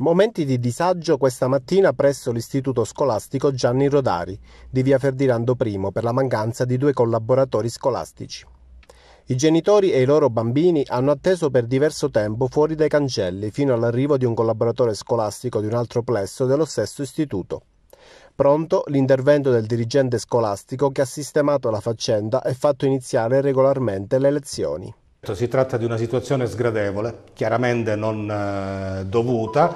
Momenti di disagio questa mattina presso l'istituto scolastico Gianni Rodari di via Ferdinando I per la mancanza di due collaboratori scolastici. I genitori e i loro bambini hanno atteso per diverso tempo fuori dai cancelli fino all'arrivo di un collaboratore scolastico di un altro plesso dello stesso istituto. Pronto l'intervento del dirigente scolastico che ha sistemato la faccenda e fatto iniziare regolarmente le lezioni. Si tratta di una situazione sgradevole, chiaramente non eh, dovuta,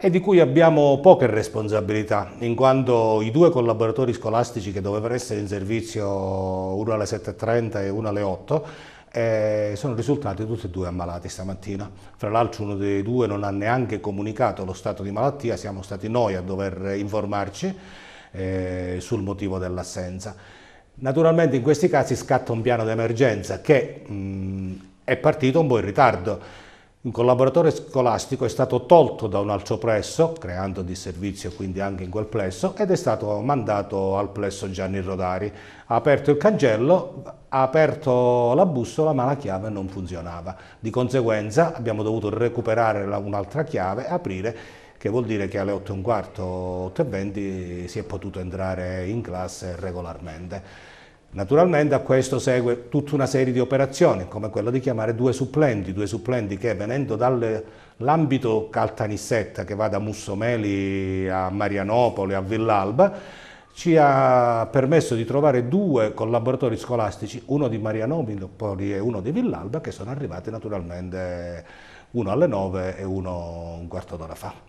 e di cui abbiamo poche responsabilità, in quanto i due collaboratori scolastici che dovevano essere in servizio, uno alle 7.30 e uno alle 8, eh, sono risultati tutti e due ammalati stamattina. Fra l'altro uno dei due non ha neanche comunicato lo stato di malattia, siamo stati noi a dover informarci eh, sul motivo dell'assenza. Naturalmente in questi casi scatta un piano d'emergenza che mh, mm, è partito un po' in ritardo un collaboratore scolastico è stato tolto da un altro plesso, creando disservizio quindi anche in quel plesso, ed è stato mandato al plesso Gianni Rodari. Ha aperto il cancello, ha aperto la bussola, ma la chiave non funzionava. Di conseguenza abbiamo dovuto recuperare un'altra chiave, aprire, che vuol dire che alle 8 e un quarto, 8 e 20 si è potuto entrare in classe regolarmente. Naturalmente a questo segue tutta una serie di operazioni, come quella di chiamare due supplenti, due supplenti che venendo dall'ambito Caltanissetta, che va da Mussomeli a Marianopoli a Villalba, ci ha permesso di trovare due collaboratori scolastici, uno di Marianopoli e uno di Villalba, che sono arrivati naturalmente uno alle nove e uno un quarto d'ora fa.